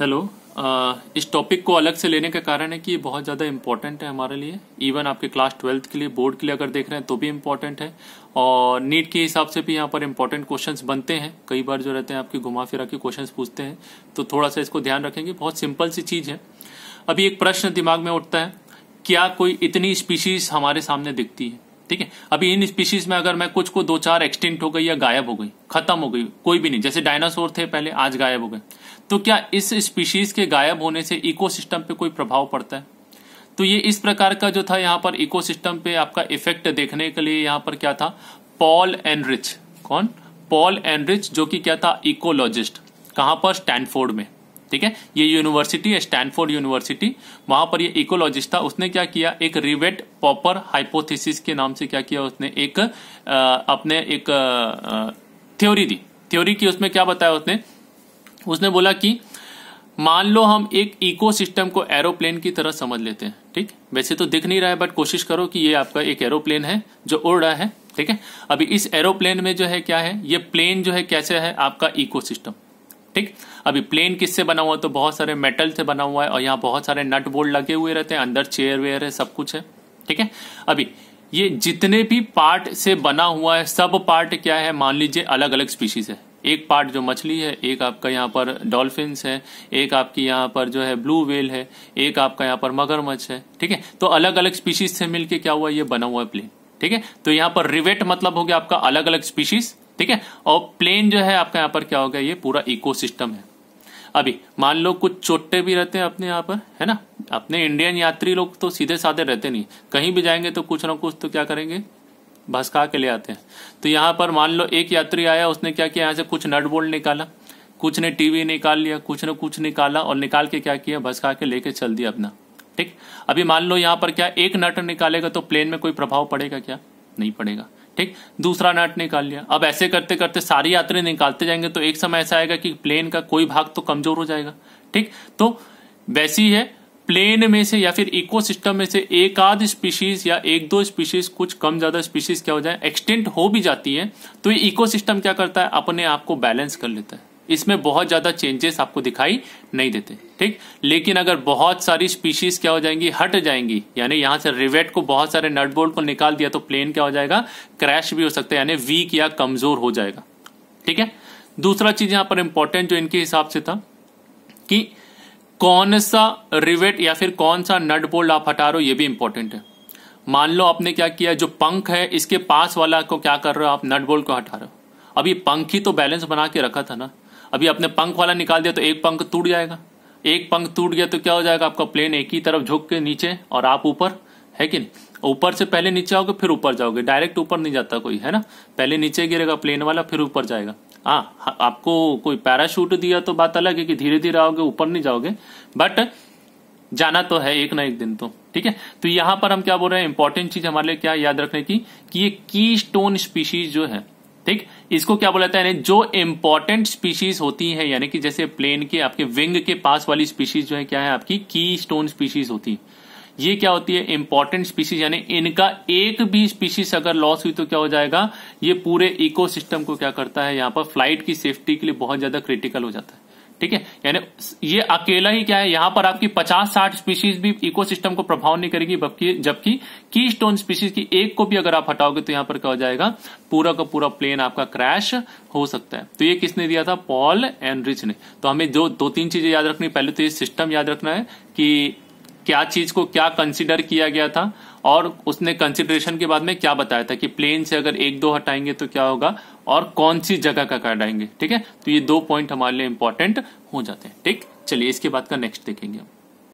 hello uh, इस topic को अलग से लेने का कारण है कि ये बहुत ज़्यादा इम्पॉर्टेंट है हमारे लिए इवन आपके क्लास ट्वेल्थ के लिए बोर्ड के लिए अगर देख रहे हैं तो भी इम्पॉर्टेंट है और नीट के हिसाब से भी यहाँ पर इम्पॉर्टेंट क्वेश्चंस बनते हैं कई बार जो रहते हैं आपके घुमा फिरा के क्वेश्चन पूछते हैं तो थोड़ा सा इसको ध्यान रखेंगे बहुत सिंपल सी चीज़ है अभी एक प्रश्न दिमाग में उठता है क्या कोई इतनी स्पीशीज हमारे सामने दिखती है ठीक है अभी इन स्पीशीज में अगर मैं कुछ को दो चार एक्सटिंक्ट हो गई या गायब हो गई खत्म हो गई कोई भी नहीं जैसे डायनासोर थे पहले आज गायब हो गए तो क्या इस स्पीशीज के गायब होने से इकोसिस्टम पे कोई प्रभाव पड़ता है तो ये इस प्रकार का जो था यहाँ पर इकोसिस्टम पे आपका इफेक्ट देखने के लिए यहाँ पर क्या था पॉल एनरिच कौन पॉल एनरिच जो कि क्या था इकोलॉजिस्ट कहाँ पर स्टैनफोर्ड में ठीक है ये यूनिवर्सिटी है स्टैनफोर्ड यूनिवर्सिटी वहां पर ये इकोलॉजिस्ट था उसने क्या किया एक रिवेट पॉपर हाइपोथेसिस के नाम से क्या किया उसने एक आ, अपने एक थ्योरी दी थ्योरी की उसमें क्या बताया उसने उसने बोला कि मान लो हम एक इकोसिस्टम को एरोप्लेन की तरह समझ लेते हैं ठीक वैसे तो दिख नहीं रहा है बट कोशिश करो कि ये आपका एक एरोप्लेन है जो उड़ रहा है ठीक है अभी इस एरोप्लेन में जो है क्या है ये प्लेन जो है कैसे है आपका इकोसिस्टम ठीक अभी प्लेन किससे बना हुआ तो बहुत सारे मेटल से बना हुआ है और यहाँ बहुत सारे नट बोल्ट लगे हुए रहते हैं अंदर चेयर वेयर है सब कुछ है ठीक है अभी ये जितने भी पार्ट से बना हुआ है सब पार्ट क्या है मान लीजिए अलग अलग स्पीशीज है एक पार्ट जो मछली है एक आपका यहाँ पर डॉल्फिन्स है एक आपकी यहाँ पर जो है ब्लू वेल है एक आपका यहाँ पर मगरमच्छ है ठीक है तो अलग अलग स्पीशीज से मिलके क्या हुआ ये बना हुआ है प्लेन ठीक है तो यहाँ पर रिवेट मतलब हो गया आपका अलग अलग स्पीशीज ठीक है और प्लेन जो है आपका यहाँ पर क्या हो गया ये पूरा इको है अभी मान लो कुछ चोटे भी रहते हैं अपने यहाँ पर है ना अपने इंडियन यात्री लोग तो सीधे साधे रहते नहीं कहीं भी जाएंगे तो कुछ ना कुछ तो क्या करेंगे भसका के ले आते हैं तो यहाँ पर मान लो एक यात्री आया उसने क्या किया यहाँ से कुछ नट बोल्ट निकाला कुछ ने टीवी निकाल लिया कुछ ने कुछ निकाला और निकाल के क्या किया भसका के लेके चल दिया अपना ठीक अभी मान लो यहाँ पर क्या एक नट निकालेगा तो प्लेन में कोई प्रभाव पड़ेगा क्या नहीं पड़ेगा ठीक दूसरा नट निकाल लिया अब ऐसे करते करते सारी यात्री निकालते जाएंगे तो एक समय ऐसा आएगा कि प्लेन का कोई भाग तो कमजोर हो जाएगा ठीक तो वैसी है प्लेन में से या फिर इकोसिस्टम में से एक आध स्पीशीज या एक दो स्पीशीज कुछ कम ज्यादा स्पीशीज क्या हो जाए एक्सटेंट हो भी जाती है तो ये इकोसिस्टम क्या करता है अपने आप को बैलेंस कर लेता है इसमें बहुत ज्यादा चेंजेस आपको दिखाई नहीं देते ठीक लेकिन अगर बहुत सारी स्पीशीज क्या हो जाएंगी हट जाएंगी यानी यहां से रिवेट को बहुत सारे नट बोल्ट को निकाल दिया तो प्लेन क्या हो जाएगा क्रैश भी हो सकता है यानी वीक या कमजोर हो जाएगा ठीक है दूसरा चीज यहां पर इंपॉर्टेंट जो इनके हिसाब से था कि कौन सा रिवेट या फिर कौन सा नट बोल्ट आप हटा रहे हो ये भी इंपॉर्टेंट है मान लो आपने क्या किया जो पंख है इसके पास वाला को क्या कर रहे हो आप नट बोल्ट को हटा रहे हो अभी पंख ही तो बैलेंस बना के रखा था ना अभी आपने पंख वाला निकाल दिया तो एक पंख टूट जाएगा एक पंख टूट गया तो क्या हो जाएगा आपका प्लेन एक ही तरफ झुक के नीचे और आप ऊपर है कि नहीं ऊपर से पहले नीचे आओगे फिर ऊपर जाओगे डायरेक्ट ऊपर नहीं जाता कोई है ना पहले नीचे गिरेगा प्लेन वाला फिर ऊपर जाएगा हाँ आपको कोई पैराशूट दिया तो बात अलग है कि धीरे धीरे आओगे ऊपर नहीं जाओगे बट जाना तो है एक ना एक दिन तो ठीक है तो यहां पर हम क्या बोल रहे हैं इंपॉर्टेंट चीज हमारे लिए क्या याद रखने की कि ये की स्टोन स्पीशीज जो है ठीक इसको क्या बोला जाता है जो इंपॉर्टेंट स्पीशीज होती है यानी कि जैसे प्लेन के आपके विंग के पास वाली स्पीशीज जो है क्या है आपकी की स्टोन स्पीशीज होती है ये क्या होती है इंपॉर्टेंट स्पीसीज यानी इनका एक भी स्पीसीज अगर लॉस हुई तो क्या हो जाएगा ये पूरे इकोसिस्टम को क्या करता है यहाँ पर फ्लाइट की सेफ्टी के लिए बहुत ज्यादा क्रिटिकल हो जाता है ठीक है यानी ये अकेला ही क्या है यहां पर आपकी 50-60 स्पीशीज भी इकोसिस्टम को प्रभाव नहीं करेगी जबकि जबकि की स्टोन स्पीशीज की एक को भी अगर आप हटाओगे तो यहां पर क्या हो जाएगा पूरा का पूरा प्लेन आपका क्रैश हो सकता है तो ये किसने दिया था पॉल एंड्रिच ने तो हमें जो दो तीन चीजें याद रखनी पहले तो ये सिस्टम याद रखना है कि क्या चीज को क्या कंसिडर किया गया था और उसने कंसिडरेशन के बाद में क्या बताया था कि प्लेन से अगर एक दो हटाएंगे तो क्या होगा और कौन सी जगह का हटाएंगे ठीक है तो ये दो पॉइंट हमारे लिए इंपॉर्टेंट हो जाते हैं ठीक चलिए इसके बाद का नेक्स्ट देखेंगे हम